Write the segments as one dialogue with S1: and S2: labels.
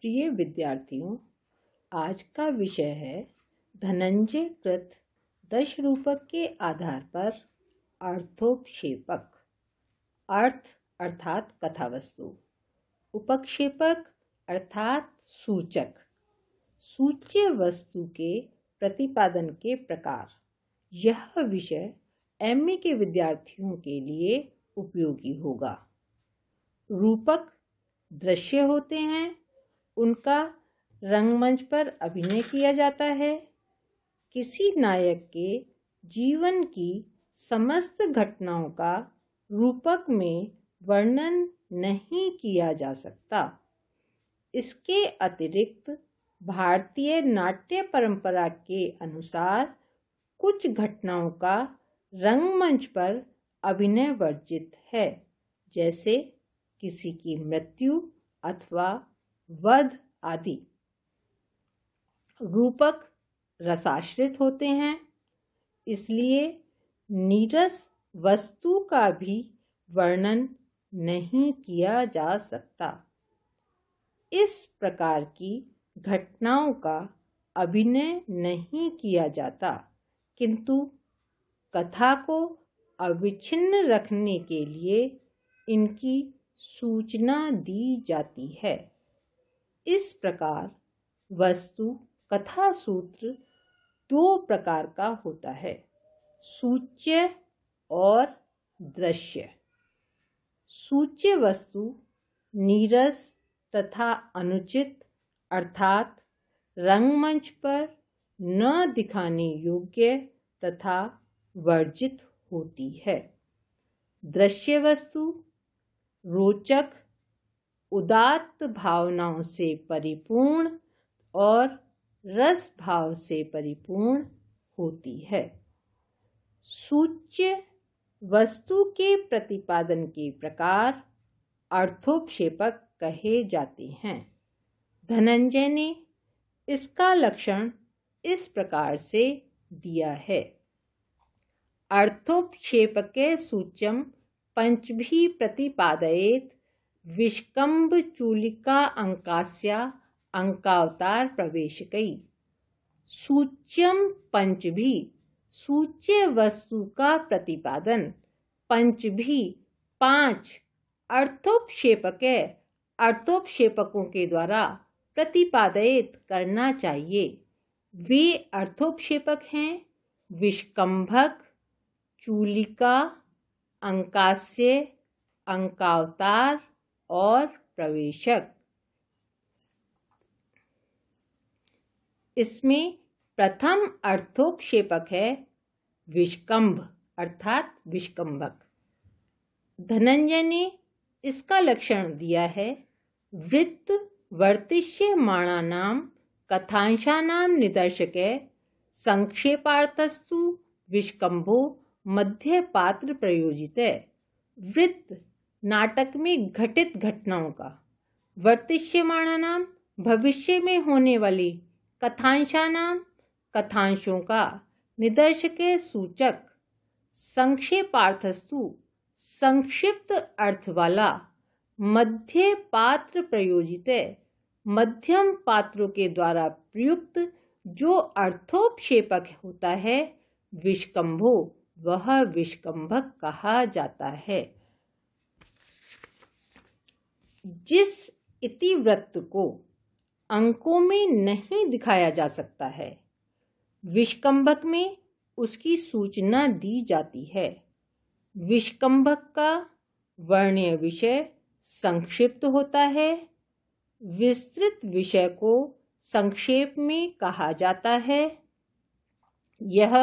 S1: प्रिय विद्यार्थियों आज का विषय है धनंजय कृत रूपक के आधार पर अर्थोपक्षेपक अर्थ अर्थात कथावस्तु उपक्षेपक अर्थात सूचक सूच्य वस्तु के प्रतिपादन के प्रकार यह विषय एम के विद्यार्थियों के लिए उपयोगी होगा रूपक दृश्य होते हैं उनका रंगमंच पर अभिनय किया जाता है किसी नायक के जीवन की समस्त घटनाओं का रूपक में वर्णन नहीं किया जा सकता इसके अतिरिक्त भारतीय नाट्य परंपरा के अनुसार कुछ घटनाओं का रंगमंच पर अभिनय वर्जित है जैसे किसी की मृत्यु अथवा वध आदि रूपक रसाश्रित होते हैं इसलिए नीरस वस्तु का भी वर्णन नहीं किया जा सकता इस प्रकार की घटनाओं का अभिनय नहीं किया जाता किंतु कथा को अविच्छिन्न रखने के लिए इनकी सूचना दी जाती है इस प्रकार वस्तु कथा सूत्र दो प्रकार का होता है सूच्य और दृश्य सूच्य वस्तु नीरस तथा अनुचित अर्थात रंगमंच पर न दिखाने योग्य तथा वर्जित होती है दृश्य वस्तु रोचक उदात्त भावनाओं से परिपूर्ण और रस भाव से परिपूर्ण होती है सूच्य वस्तु के प्रतिपादन के प्रकार अर्थोक्षेपक कहे जाते हैं धनंजय ने इसका लक्षण इस प्रकार से दिया है अर्थोक्षेपके सूच्यम पंचभी प्रतिपादयेत विष्कम्भ चूलिका अंकावतार प्रवेश कई सूच्यम पंच भी सूच्य वस्तु का प्रतिपादन पंच भी पांच अर्थोपक्षेपक अर्थोपक्षेपकों के द्वारा प्रतिपादित करना चाहिए वे अर्थोपक्षेपक हैं विष्कम्भक चूलिका अंकास्य अंकावतार और प्रवेशक इसमें प्रथम अर्थोक्षेपक है विष्कम्भ अर्थात विष्कम्भक धनंजय ने इसका लक्षण दिया है वृत्त वर्तिष्य कथांशा नाम निदर्शक संक्षेपार्थस्तु विष्कम्भो मध्य पात्र प्रयोजित वृत्त नाटक में घटित घटनाओं का वर्तिष्यमाणा नाम भविष्य में होने वाली कथांशा नाम कथांशों का निदर्शक सूचक संक्षेपार्थस्तु संक्षिप्त अर्थ वाला मध्य पात्र प्रयोजित मध्यम पात्रों के द्वारा प्रयुक्त जो अर्थोपक्षेपक होता है विष्कम्भो वह विष्कम्भक कहा जाता है जिस इतिवृत्त को अंकों में नहीं दिखाया जा सकता है विष्कम्भक में उसकी सूचना दी जाती है विष्कंभक का वर्ण्य विषय संक्षिप्त होता है विस्तृत विषय को संक्षेप में कहा जाता है यह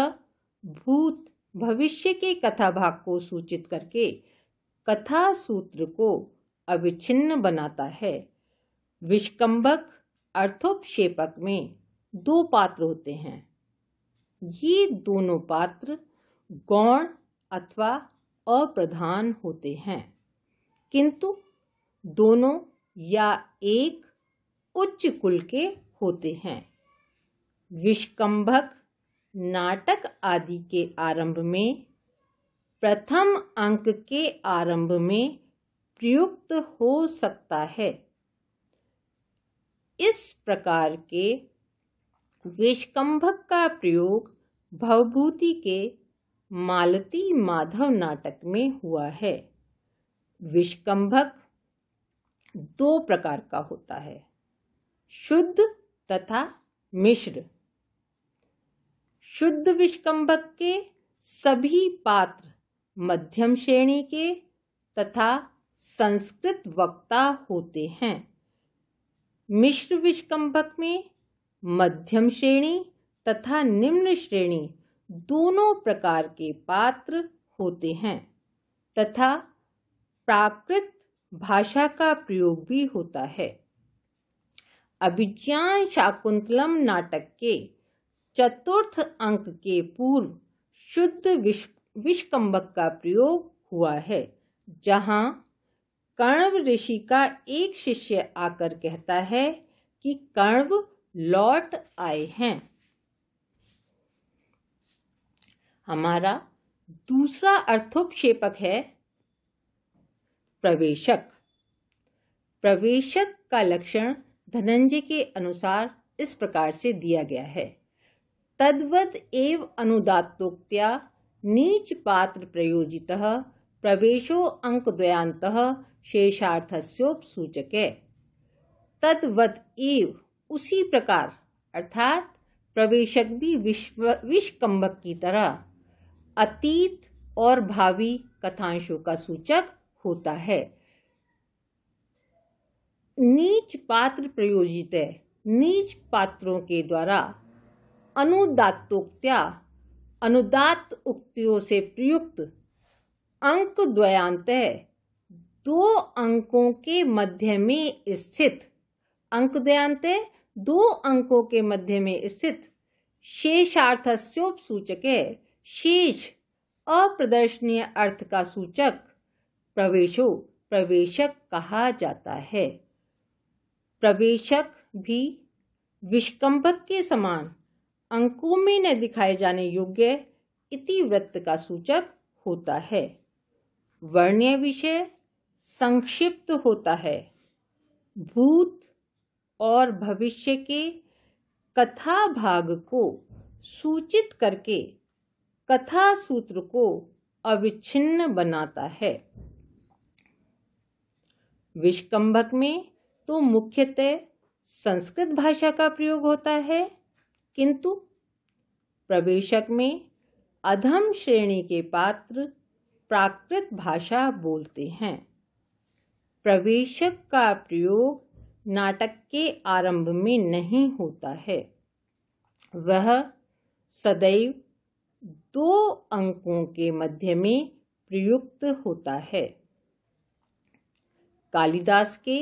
S1: भूत भविष्य के कथा भाग को सूचित करके कथा सूत्र को अविच्छिन्न बनाता है विष्कंभक अर्थोपक्षेपक में दो पात्र होते हैं ये दोनों पात्र गौण अथवा अप्रधान होते हैं किंतु दोनों या एक उच्च कुल के होते हैं विष्कंभक नाटक आदि के आरंभ में प्रथम अंक के आरंभ में प्रयुक्त हो सकता है इस प्रकार के विषकंभक का प्रयोग भवभूति के मालती माधव नाटक में हुआ है विषकंभक दो प्रकार का होता है शुद्ध तथा मिश्र शुद्ध विषकंभक के सभी पात्र मध्यम श्रेणी के तथा संस्कृत वक्ता होते हैं मिश्र विष्कम्भक में मध्यम श्रेणी तथा निम्न श्रेणी दोनों प्रकार के पात्र होते हैं तथा प्राकृत भाषा का प्रयोग भी होता है अभिज्ञान शाकुंतलम नाटक के चतुर्थ अंक के पूर्व शुद्ध विष का प्रयोग हुआ है जहाँ कर्णव ऋषि का एक शिष्य आकर कहता है कि कर्णव लौट आए हैं हमारा दूसरा अर्थोपक्षेपक है प्रवेशक प्रवेशक का लक्षण धनंजय के अनुसार इस प्रकार से दिया गया है तद्वद एव अनुदातोक्त्या नीच पात्र प्रयोजित प्रवेशो अंक अङ्कद्वयान्तः शेषार्थस्योपसूचक है तद्वत एव उसी प्रकार अर्थात प्रवेशक भी विश्व विश्वकंभक की तरह अतीत और भावी कथांशों का सूचक होता है नीच पात्र प्रयोजित है नीच पात्रों के द्वारा अनुदात्तोक्त्या अनुदात उक्तियों से प्रयुक्त अंक द्वयांतः दो अंकों के मध्य में स्थित अंक द्वयांतः दो अंकों के मध्य में स्थित शेषार्थस्योप सूचक है शेष अप्रदर्शनीय अर्थ का सूचक प्रवेशो प्रवेशक कहा जाता है प्रवेशक भी विष्कंभक के समान अंकों में न दिखाए जाने योग्य इति वृत्त का सूचक होता है वर्ण्य विषय संक्षिप्त होता है भूत और भविष्य के कथा भाग को सूचित करके कथा सूत्र को अविच्छिन्न बनाता है विष्कम्भक में तो मुख्यतः संस्कृत भाषा का प्रयोग होता है किंतु प्रवेशक में अधम श्रेणी के पात्र प्राकृत भाषा बोलते हैं प्रवेशक का प्रयोग नाटक के आरंभ में नहीं होता है वह सदैव दो अंकों के मध्य में प्रयुक्त होता है कालिदास के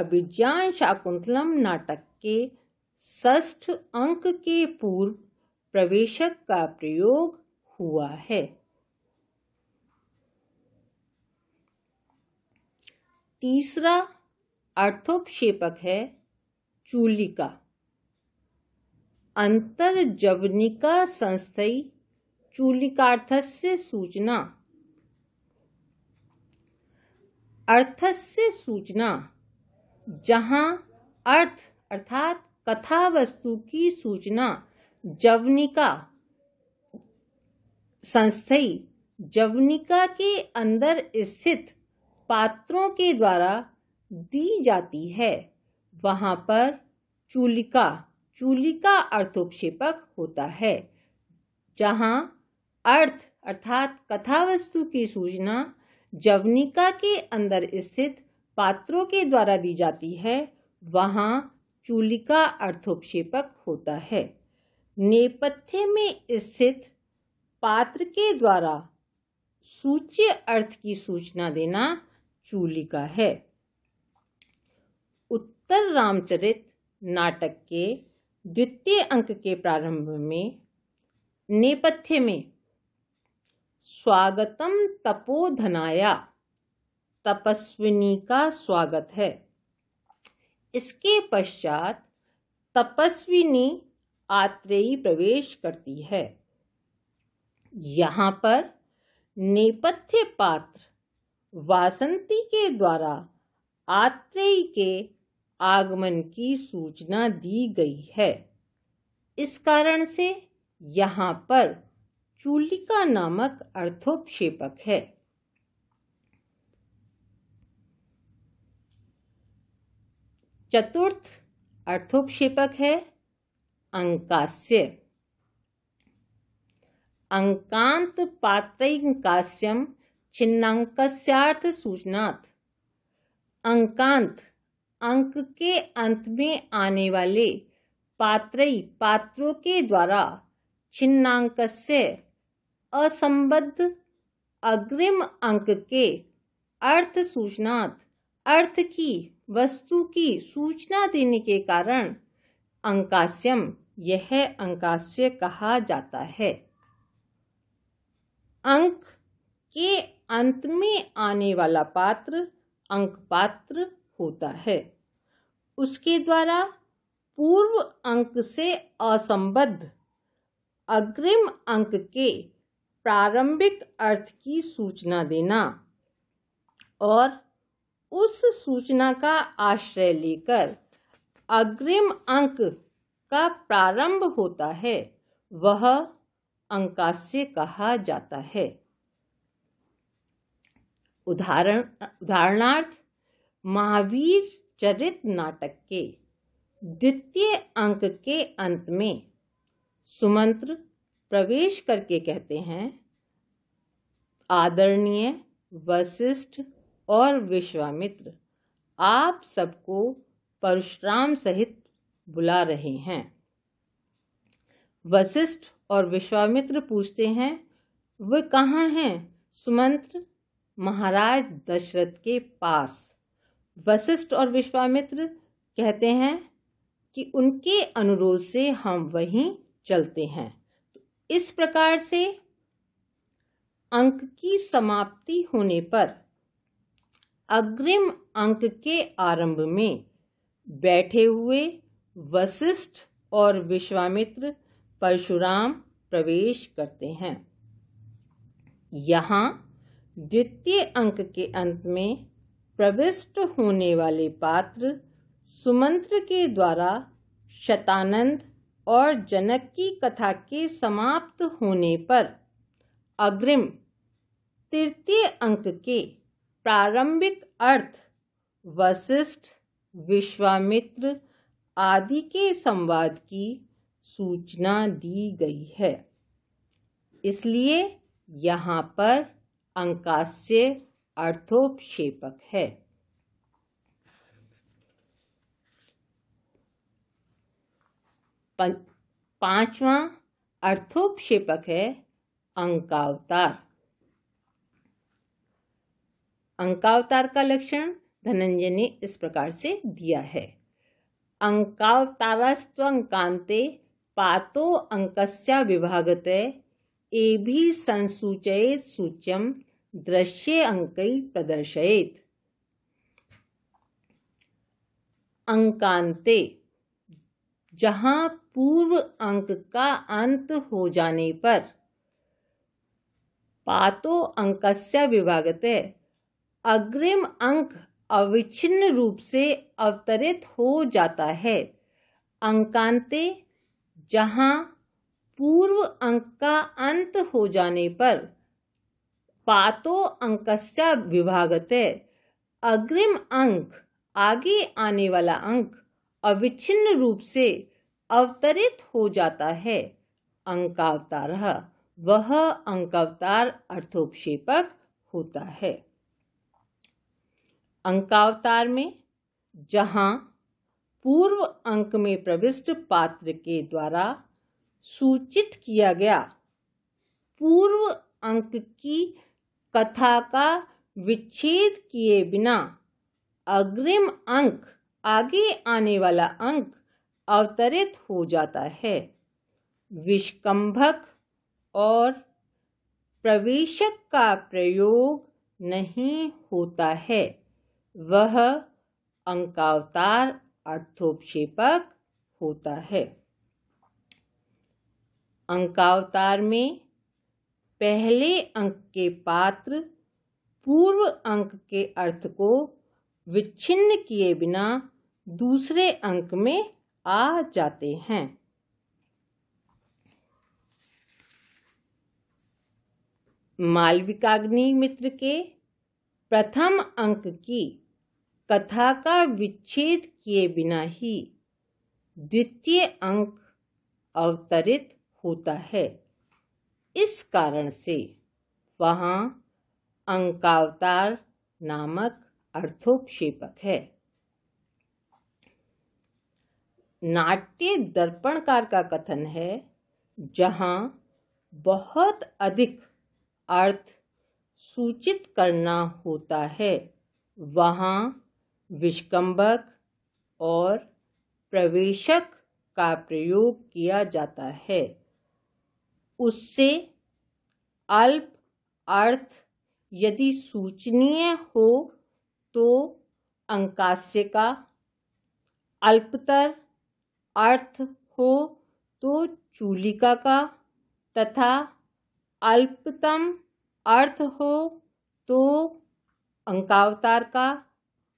S1: अभिज्ञान शाकुंतलम नाटक के ष्ठ अंक के पूर्व प्रवेशक का प्रयोग हुआ है तीसरा अर्थोपक्षेपक है चूलिका अंतर्जवनिका संस्थयी चूलिकार्थस्य सूचना अर्थस्य सूचना जहां अर्थ अर्थात कथा वस्तु की सूचना जवनिका संस्थयी जवनिका के अंदर स्थित पात्रों के द्वारा दी जाती है वहां पर चूलिका चूलिका अर्थोपक्षेपक होता है जहां अर्थ अर्थात कथा वस्तु की सूचना जवनिका के अंदर स्थित पात्रों के द्वारा दी जाती है वहां चूलिका अर्थोपक्षेपक होता है नेपथ्य में स्थित पात्र के द्वारा सूच्य अर्थ की सूचना देना चूलिका है उत्तर रामचरित नाटक के द्वितीय अंक के प्रारंभ में नेपथ्य में स्वागतम तपोधनाया तपस्विनी का स्वागत है इसके पश्चात तपस्विनी आत्रेयी प्रवेश करती है यहाँ पर नेपथ्य पात्र वासंती के द्वारा आत्रेय के आगमन की सूचना दी गई है इस कारण से यहाँ पर चूलिका नामक अर्थोपक्षेपक है चतुर्थ अर्थोपक्षेपक है अंकास्य अंकांत पात्र छिन्नाक सूचनात् अंकांत अंक के अंत में आने वाले पात्र पात्रों के द्वारा छिन्नाक असंबद्ध अग्रिम अंक के अर्थ सूचनात् अर्थ की वस्तु की सूचना देने के कारण अंकाश्यम यह अंकाश्य कहा जाता है अंक के अंत में आने वाला पात्र अंक पात्र होता है उसके द्वारा पूर्व अंक से असंबद्ध अग्रिम अंक के प्रारंभिक अर्थ की सूचना देना और उस सूचना का आश्रय लेकर अग्रिम अंक का प्रारंभ होता है वह अंकास्य कहा जाता है उदाहरण उदाहरणार्थ महावीर चरित नाटक के द्वितीय अंक के अंत में सुमंत्र प्रवेश करके कहते हैं आदरणीय वशिष्ठ और विश्वामित्र आप सबको परशुराम सहित बुला रहे हैं वशिष्ठ और विश्वामित्र पूछते हैं वे कहाँ हैं सुमंत्र महाराज दशरथ के पास वशिष्ठ और विश्वामित्र कहते हैं कि उनके अनुरोध से हम वहीं चलते हैं तो इस प्रकार से अंक की समाप्ति होने पर अग्रिम अंक के आरंभ में बैठे हुए वशिष्ठ और विश्वामित्र परशुराम प्रवेश करते हैं यहाँ द्वितीय अंक के अंत में प्रविष्ट होने वाले पात्र सुमंत्र के द्वारा शतानंद और जनक की कथा के समाप्त होने पर अग्रिम तृतीय अंक के प्रारंभिक अर्थ वशिष्ठ विश्वामित्र आदि के संवाद की सूचना दी गई है इसलिए यहाँ पर अंकाश्य अर्थोपक्षेपक है पांचवा अर्थोपक्षेपक है अंकावतार अंकावतार का लक्षण धनंजय ने इस प्रकार से दिया है अंकावतारस्त अंकांते पातो अंकस्या विभागते एभिः संसूचयेत् सूच्यं दृश्य अंक प्रदर्शयेत् अंकांते जहां पूर्व अंक का अंत हो जाने पर पातो अंकस्य विभागते अग्रिम अंक अविच्छिन्न रूप से अवतरित हो जाता है अंकांते जहां पूर्व अंक का अंत हो जाने पर पातो अंक विभागते अग्रिम अंक आगे आने वाला अंक अविच्छिन्न रूप से अवतरित हो जाता है अंकावतार वह अंकावतार अर्थोपक्षेपक होता है अंकावतार में जहां पूर्व अंक में प्रविष्ट पात्र के द्वारा सूचित किया गया पूर्व अंक की कथा का विच्छेद किए बिना अग्रिम अंक आगे आने वाला अंक अवतरित हो जाता है विष्कंभक और प्रवेशक का प्रयोग नहीं होता है वह अंकावतार अर्थोपक्षेपक होता है अंकावतार में पहले अंक के पात्र पूर्व अंक के अर्थ को विच्छिन्न किए बिना दूसरे अंक में आ जाते हैं मालविकाग्नि मित्र के प्रथम अंक की कथा का विच्छेद किए बिना ही द्वितीय अंक अवतरित होता है इस कारण से वहाँ अंकावतार नामक अर्थोपक्षेपक है नाट्य दर्पणकार का कथन है जहाँ बहुत अधिक अर्थ सूचित करना होता है वहाँ विष्कम्बक और प्रवेशक का प्रयोग किया जाता है उससे अल्प अर्थ यदि सूचनीय हो तो अंकास्य का अल्पतर अर्थ हो तो चूलिका का तथा अल्पतम अर्थ हो तो अंकावतार का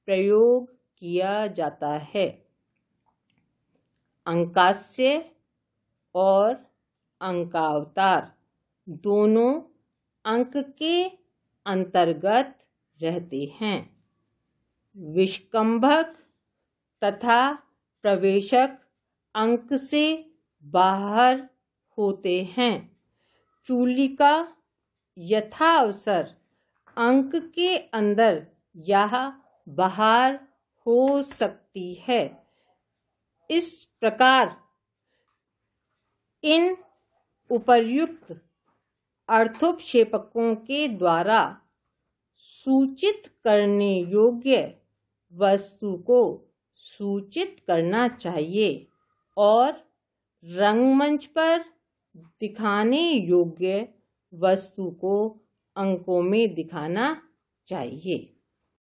S1: प्रयोग किया जाता है अंकास्य और अंकावतार दोनों अंक के अंतर्गत रहते हैं विष्कंभक तथा प्रवेशक अंक से बाहर होते हैं चूलिका यथावसर अंक के अंदर या बाहर हो सकती है इस प्रकार इन उपर्युक्त अर्थोपक्षेपकों के द्वारा सूचित करने योग्य वस्तु को सूचित करना चाहिए और रंगमंच पर दिखाने योग्य वस्तु को अंकों में दिखाना चाहिए